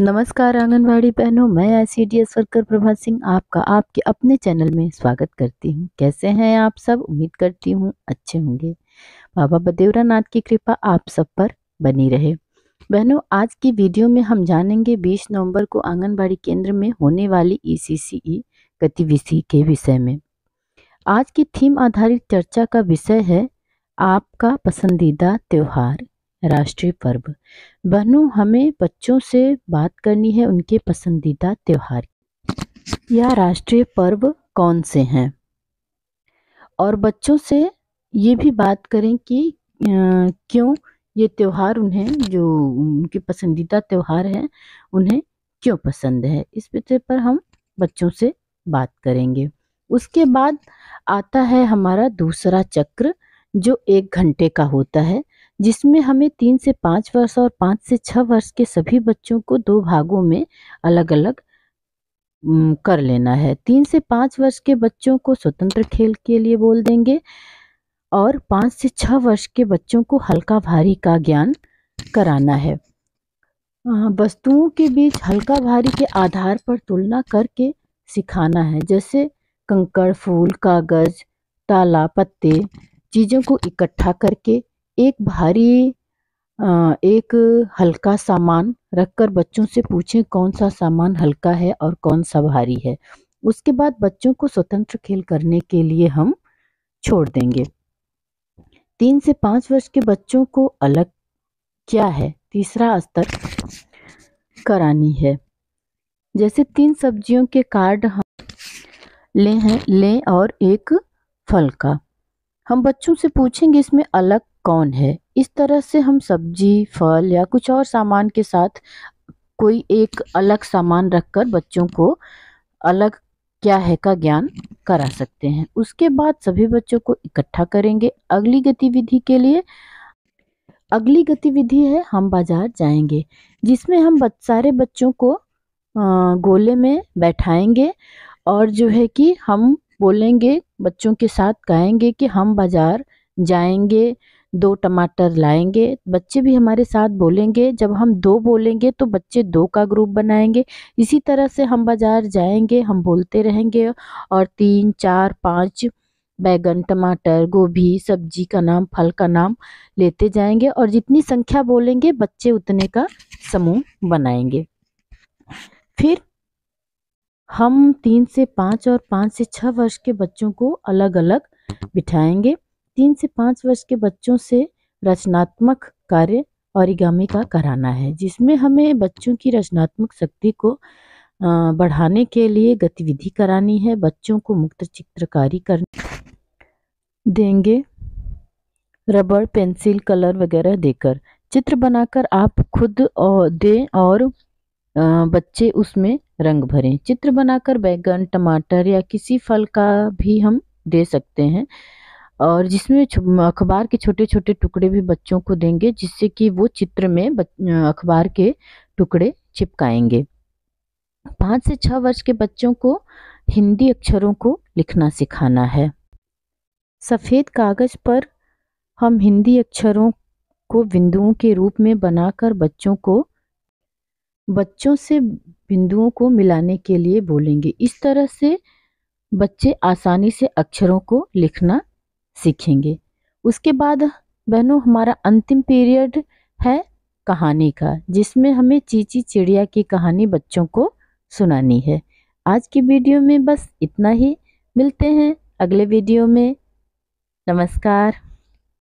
नमस्कार आंगनबाड़ी बहनों मैं I S worker Prabha Singh आपका आपके अपने चैनल में स्वागत करती हूँ कैसे हैं आप सब उम्मीद करती हूँ अच्छे होंगे बाबा बदेवरा नाथ की कृपा आप सब पर बनी रहे बहनों आज की वीडियो में हम जानेंगे 20 नवंबर को आंगनबाड़ी केंद्र में होने वाली ई गतिविधि के विषय में आज की थीम आधारित चर्चा का विषय है आपका पसंदीदा त्यौहार राष्ट्रीय पर्व बहनों हमें बच्चों से बात करनी है उनके पसंदीदा त्यौहार या राष्ट्रीय पर्व कौन से हैं और बच्चों से ये भी बात करें कि क्यों ये त्यौहार उन्हें जो उनके पसंदीदा त्यौहार हैं उन्हें क्यों पसंद है इस विषय पर हम बच्चों से बात करेंगे उसके बाद आता है हमारा दूसरा चक्र जो एक घंटे का होता है जिसमें हमें तीन से पाँच वर्ष और पाँच से छः वर्ष के सभी बच्चों को दो भागों में अलग अलग कर लेना है तीन से पाँच वर्ष के बच्चों को स्वतंत्र खेल के लिए बोल देंगे और पाँच से छः वर्ष के बच्चों को हल्का भारी का ज्ञान कराना है वस्तुओं के बीच हल्का भारी के आधार पर तुलना करके सिखाना है जैसे कंकड़ फूल कागज़ ताला पत्ते चीज़ों को इकट्ठा करके एक भारी एक हल्का सामान रखकर बच्चों से पूछें कौन सा सामान हल्का है और कौन सा भारी है उसके बाद बच्चों को स्वतंत्र खेल करने के लिए हम छोड़ देंगे तीन से पाँच वर्ष के बच्चों को अलग क्या है तीसरा स्तर करानी है जैसे तीन सब्जियों के कार्ड हम ले हैं ले और एक फल का हम बच्चों से पूछेंगे इसमें अलग कौन है इस तरह से हम सब्जी फल या कुछ और सामान के साथ कोई एक अलग सामान रखकर बच्चों को अलग क्या है का ज्ञान करा सकते हैं उसके बाद सभी बच्चों को इकट्ठा करेंगे अगली गतिविधि के लिए अगली गतिविधि है हम बाजार जाएंगे जिसमें हम बच, सारे बच्चों को गोले में बैठाएंगे और जो है कि हम बोलेंगे बच्चों के साथ गाएंगे कि हम बाजार जाएंगे दो टमाटर लाएंगे बच्चे भी हमारे साथ बोलेंगे जब हम दो बोलेंगे तो बच्चे दो का ग्रुप बनाएंगे इसी तरह से हम बाज़ार जाएंगे हम बोलते रहेंगे और तीन चार पाँच बैगन टमाटर गोभी सब्जी का नाम फल का नाम लेते जाएंगे और जितनी संख्या बोलेंगे बच्चे उतने का समूह बनाएंगे फिर हम तीन से पाँच और पाँच से छः वर्ष के बच्चों को अलग अलग बिठाएंगे तीन से पाँच वर्ष के बच्चों से रचनात्मक कार्य औरिगामी का कराना है जिसमें हमें बच्चों की रचनात्मक शक्ति को बढ़ाने के लिए गतिविधि करानी है बच्चों को मुक्त चित्रकारी कर देंगे रबड़ पेंसिल कलर वगैरह देकर चित्र बनाकर आप खुद और दें और बच्चे उसमें रंग भरें चित्र बनाकर बैगन टमाटर या किसी फल का भी हम दे सकते हैं और जिसमें अखबार के छोटे छोटे टुकड़े भी बच्चों को देंगे जिससे कि वो चित्र में अखबार के टुकड़े चिपकाएंगे पाँच से छः वर्ष के बच्चों को हिंदी अक्षरों को लिखना सिखाना है सफ़ेद कागज़ पर हम हिंदी अक्षरों को बिंदुओं के रूप में बनाकर बच्चों को बच्चों से बिंदुओं को मिलाने के लिए बोलेंगे इस तरह से बच्चे आसानी से अक्षरों को लिखना सीखेंगे उसके बाद बहनों हमारा अंतिम पीरियड है कहानी का जिसमें हमें चीची चिड़िया की कहानी बच्चों को सुनानी है आज की वीडियो में बस इतना ही मिलते हैं अगले वीडियो में नमस्कार